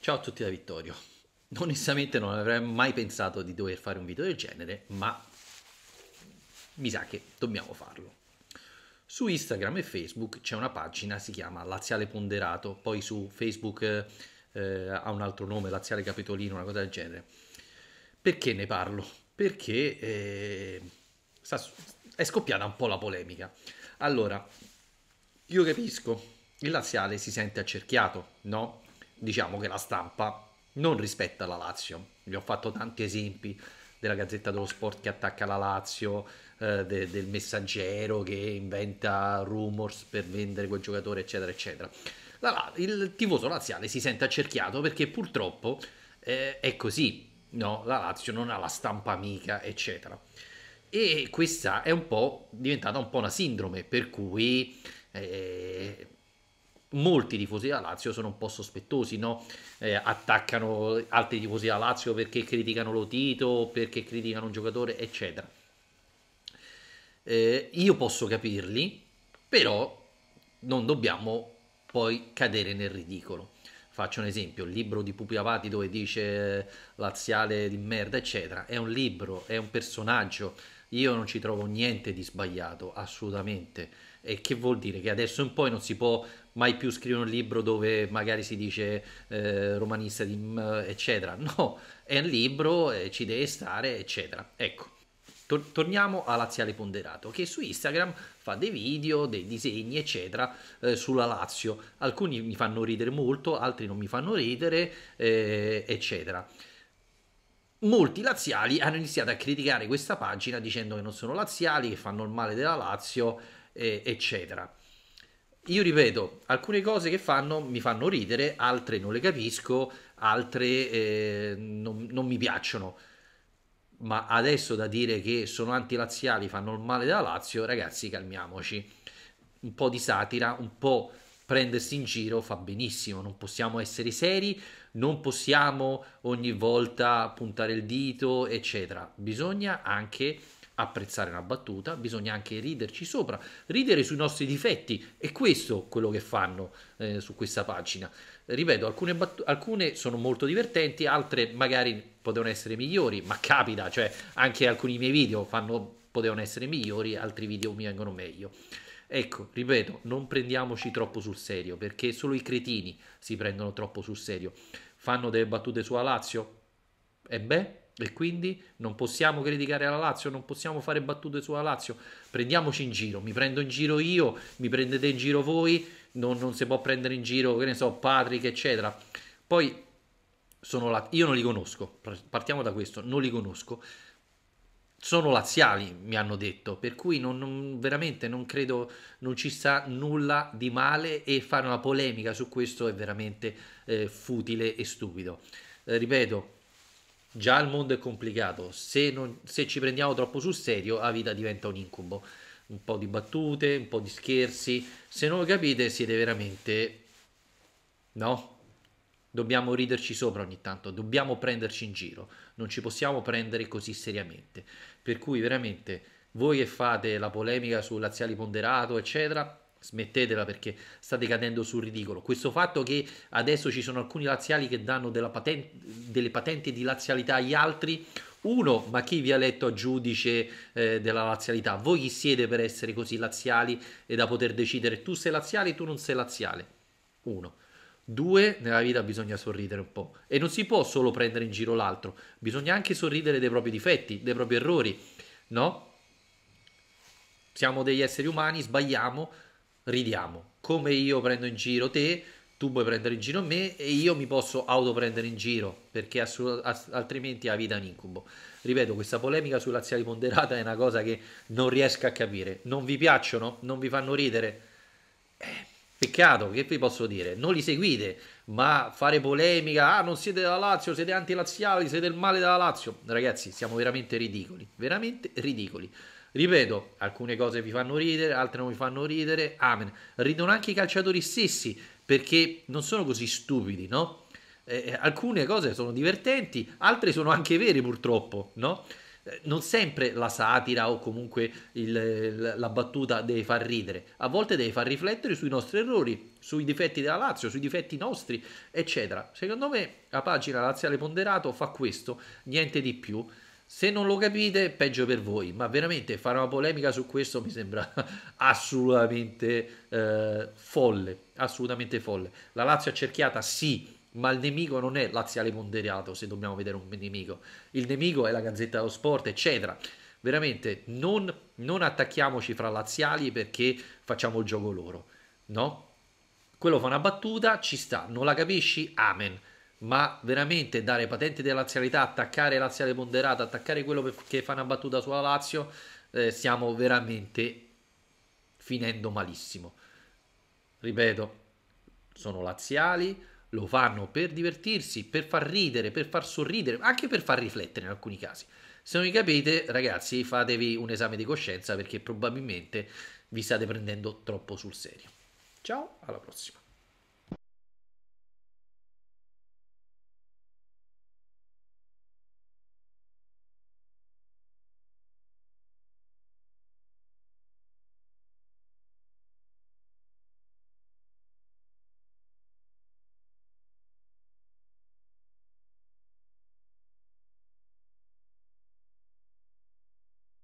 Ciao a tutti da Vittorio. Onestamente non avrei mai pensato di dover fare un video del genere, ma mi sa che dobbiamo farlo. Su Instagram e Facebook c'è una pagina, si chiama Laziale Ponderato, poi su Facebook eh, ha un altro nome, Laziale Capitolino, una cosa del genere. Perché ne parlo? Perché eh, sta, è scoppiata un po' la polemica. Allora, io capisco, il laziale si sente accerchiato, no? Diciamo che la stampa non rispetta la Lazio. Vi ho fatto tanti esempi della Gazzetta dello Sport che attacca la Lazio, eh, de, del messaggero che inventa rumors per vendere quel giocatore, eccetera, eccetera. La, il tifoso laziale si sente accerchiato perché purtroppo eh, è così, no? La Lazio non ha la stampa amica, eccetera. E questa è un po' diventata un po' una sindrome, per cui eh, molti tifosi della Lazio sono un po' sospettosi, no? eh, attaccano altri tifosi della Lazio perché criticano Lotito, perché criticano un giocatore, eccetera. Eh, io posso capirli, però non dobbiamo poi cadere nel ridicolo. Faccio un esempio, il libro di Pupi Avati dove dice eh, laziale di merda, eccetera, è un libro, è un personaggio, io non ci trovo niente di sbagliato, assolutamente e che vuol dire? Che adesso in poi non si può mai più scrivere un libro dove magari si dice eh, romanista, di, mh, eccetera. No, è un libro, eh, ci deve stare, eccetera. Ecco. Tor- torniamo a Laziale Ponderato, che su Instagram fa dei video, dei disegni, eccetera, eh, sulla Lazio. Alcuni mi fanno ridere molto, altri non mi fanno ridere, eh, eccetera molti laziali hanno iniziato a criticare questa pagina dicendo che non sono laziali, che fanno il male della Lazio eh, eccetera. Io ripeto, alcune cose che fanno mi fanno ridere, altre non le capisco, altre eh, non, non, mi piacciono. Ma adesso da dire che sono antilaziali, fanno il male della Lazio, ragazzi, calmiamoci. Un po' di satira, un po' prendersi in giro fa benissimo, non possiamo essere seri, non possiamo ogni volta puntare il dito, eccetera. Bisogna anche apprezzare una battuta, bisogna anche riderci sopra, ridere sui nostri difetti è questo quello che fanno eh, su questa pagina. Ripeto, alcune, battu- alcune, sono molto divertenti, altre magari potevano essere migliori, ma capita, cioè anche alcuni miei video fanno, potevano essere migliori, altri video mi vengono meglio. Ecco, ripeto, non prendiamoci troppo sul serio, perché solo i cretini si prendono troppo sul serio. Fanno delle battute sulla Lazio? E beh, e quindi non possiamo criticare la Lazio, non possiamo fare battute sulla Lazio. Prendiamoci in giro, mi prendo in giro io, mi prendete in giro voi, non, non si può prendere in giro, che ne so, Patrick, eccetera. Poi sono la... io non li conosco, partiamo da questo, non li conosco sono laziali, mi hanno detto, per cui non, non, veramente non credo non ci sta nulla di male e fare una polemica su questo è veramente eh, futile e stupido. Eh, ripeto, già il mondo è complicato, se, non, se, ci prendiamo troppo sul serio la vita diventa un incubo, un po' di battute, un po' di scherzi, se non lo capite siete veramente... no? dobbiamo riderci sopra ogni tanto, dobbiamo prenderci in giro, non ci possiamo prendere così seriamente. Per cui veramente voi che fate la polemica sul laziali ponderato, eccetera, smettetela perché state cadendo sul ridicolo. Questo fatto che adesso ci sono alcuni laziali che danno patente, delle patenti di lazialità agli altri, uno, ma chi vi ha letto a giudice eh, della lazialità? Voi chi siete per essere così laziali e da poter decidere tu sei laziale e tu non sei laziale? Uno. Due, nella vita bisogna sorridere un po'. E non si può solo prendere in giro l'altro, bisogna anche sorridere dei propri difetti, dei propri errori, no? Siamo degli esseri umani, sbagliamo, ridiamo. Come io prendo in giro te, tu puoi prendere in giro me e io mi posso autoprendere in giro perché assolut- altrimenti la vita è un incubo. Ripeto, questa polemica sulla ponderata è una cosa che non riesco a capire. Non vi piacciono? Non vi fanno ridere? Eh, Peccato, che vi posso dire? Non li seguite, ma fare polemica, ah non siete della Lazio, siete anti antilaziali, siete il male della Lazio. Ragazzi, siamo veramente ridicoli, veramente ridicoli. Ripeto, alcune cose vi fanno ridere, altre non vi fanno ridere, amen. Ridono anche i calciatori stessi, perché non sono così stupidi, no? Eh, eh alcune cose sono divertenti, altre sono anche vere purtroppo, no? non sempre la satira o comunque il, la battuta deve far ridere, a volte deve far riflettere sui nostri errori, sui difetti della Lazio, sui difetti nostri, eccetera. Secondo me la pagina Laziale Ponderato fa questo, niente di più. Se non lo capite, peggio per voi, ma veramente fare una polemica su questo mi sembra assolutamente eh, folle, assolutamente folle. La Lazio accerchiata sì, ma il nemico non è Laziale Ponderato, se dobbiamo vedere un nemico, il nemico è la Gazzetta dello Sport, eccetera. Veramente non, non attacchiamoci fra laziali perché facciamo il gioco loro, no? Quello fa una battuta, ci sta, non la capisci? Amen. Ma veramente dare patente della lazialità, attaccare Laziale ponderato attaccare quello che fa una battuta sulla Lazio, eh, stiamo veramente finendo malissimo. Ripeto, sono laziali, lo fanno per divertirsi, per far ridere, per far sorridere, anche per far riflettere in alcuni casi. Se non mi capite, ragazzi, fatevi un esame di coscienza perché probabilmente vi state prendendo troppo sul serio. Ciao, alla prossima.